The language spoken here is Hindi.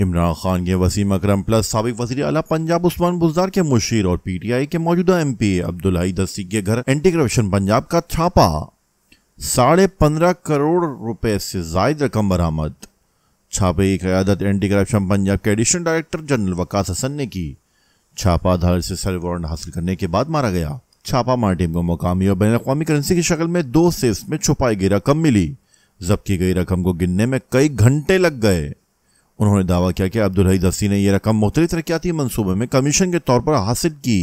इमरान खान के वसीम अक्रम प्लस सबक वजी अला पंजाब उस्मान बुजदार के मुशीर और पी टी आई के मौजूदा एम पी अब्दुल्लाई दस्ती के घर एंटी करप्शन पंजाब का छापा साढ़े पंद्रह करोड़ रुपए से जायद रकम बरामद छापे की क्यादत एंटी करप्शन पंजाब के additional director general Waqas Hasan ने की छापा धार से सर वारंट हासिल करने के बाद मारा गया छापा मार टीम को मुकामी और बैन अवी करेंसी की शक्ल में दो सेफ्स में छुपाई गई रकम मिली जब्त की गई रकम को गिनने में कई घंटे लग गए उन्होंने दावा किया कि अब्दुल हईद ने यह रकम मुख्तलि तरक्याती मनसूबे में कमीशन के तौर पर हासिल की